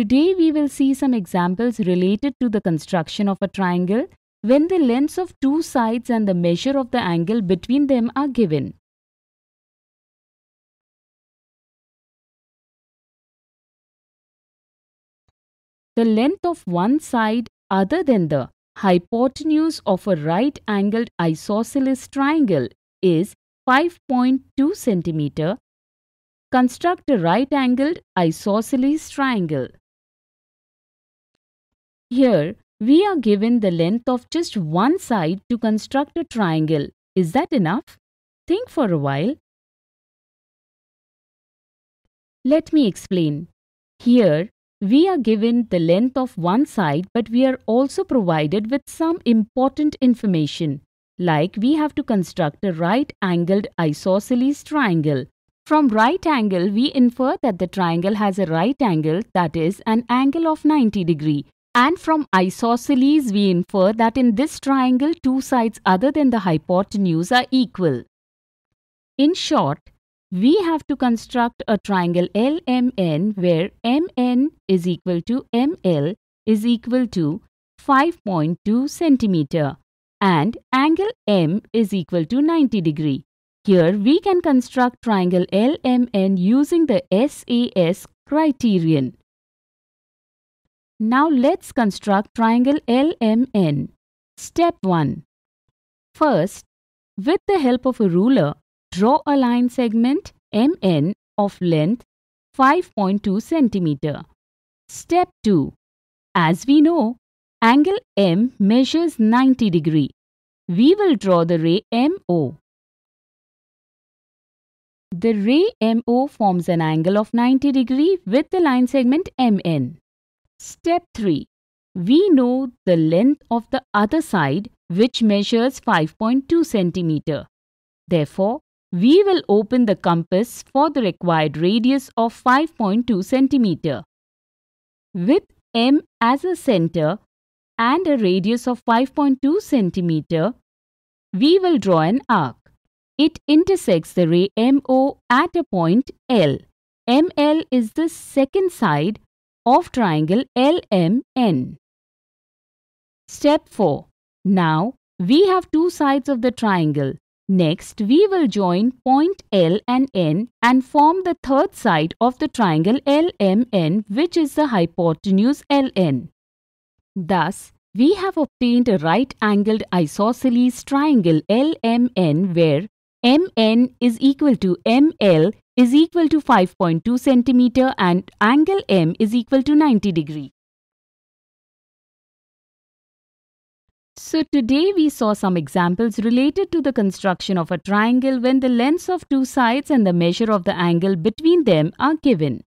Today we will see some examples related to the construction of a triangle when the lengths of two sides and the measure of the angle between them are given. The length of one side other than the hypotenuse of a right angled isosceles triangle is 5.2 cm. Construct a right angled isosceles triangle. Here, we are given the length of just one side to construct a triangle. Is that enough? Think for a while. Let me explain. Here, we are given the length of one side but we are also provided with some important information like we have to construct a right angled isosceles triangle. From right angle, we infer that the triangle has a right angle that is an angle of 90 degree and from isosceles, we infer that in this triangle, two sides other than the hypotenuse are equal. In short, we have to construct a triangle LMN where MN is equal to ML is equal to 5.2 centimeter and angle M is equal to 90 degree. Here we can construct triangle LMN using the SAS criterion. Now let's construct triangle LMN. Step 1. First, with the help of a ruler, draw a line segment MN of length 5.2 cm. Step 2. As we know, angle M measures 90 degree. We will draw the ray MO. The ray MO forms an angle of 90 degree with the line segment MN. Step 3. We know the length of the other side which measures 5.2 cm. Therefore, we will open the compass for the required radius of 5.2 cm. With M as a center and a radius of 5.2 cm, we will draw an arc. It intersects the ray MO at a point L. ML is the second side of triangle LMN. Step 4. Now, we have two sides of the triangle. Next, we will join point L and N and form the third side of the triangle LMN which is the hypotenuse LN. Thus, we have obtained a right-angled isosceles triangle LMN where MN is equal to ML is equal to 5.2 centimeter and angle M is equal to 90 degree. So today we saw some examples related to the construction of a triangle when the lengths of two sides and the measure of the angle between them are given.